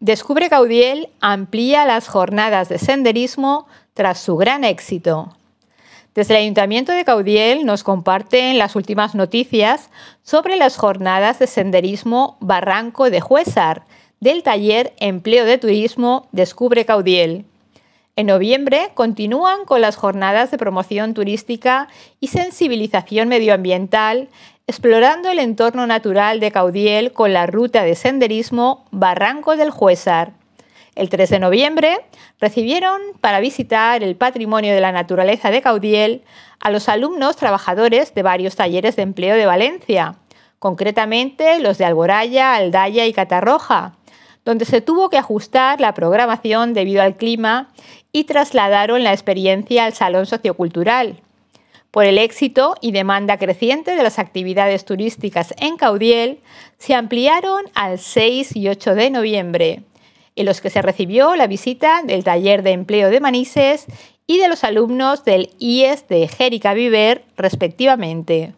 Descubre Caudiel amplía las jornadas de senderismo tras su gran éxito. Desde el Ayuntamiento de Caudiel nos comparten las últimas noticias sobre las jornadas de senderismo Barranco de Juesar del taller Empleo de Turismo Descubre Caudiel. En noviembre continúan con las jornadas de promoción turística y sensibilización medioambiental explorando el entorno natural de Caudiel con la ruta de senderismo Barranco del Juezar. El 3 de noviembre recibieron para visitar el patrimonio de la naturaleza de Caudiel a los alumnos trabajadores de varios talleres de empleo de Valencia, concretamente los de Alboraya, Aldaya y Catarroja, donde se tuvo que ajustar la programación debido al clima y trasladaron la experiencia al Salón Sociocultural. Por el éxito y demanda creciente de las actividades turísticas en Caudiel, se ampliaron al 6 y 8 de noviembre, en los que se recibió la visita del taller de empleo de Manises y de los alumnos del IES de Jérica Viver, respectivamente.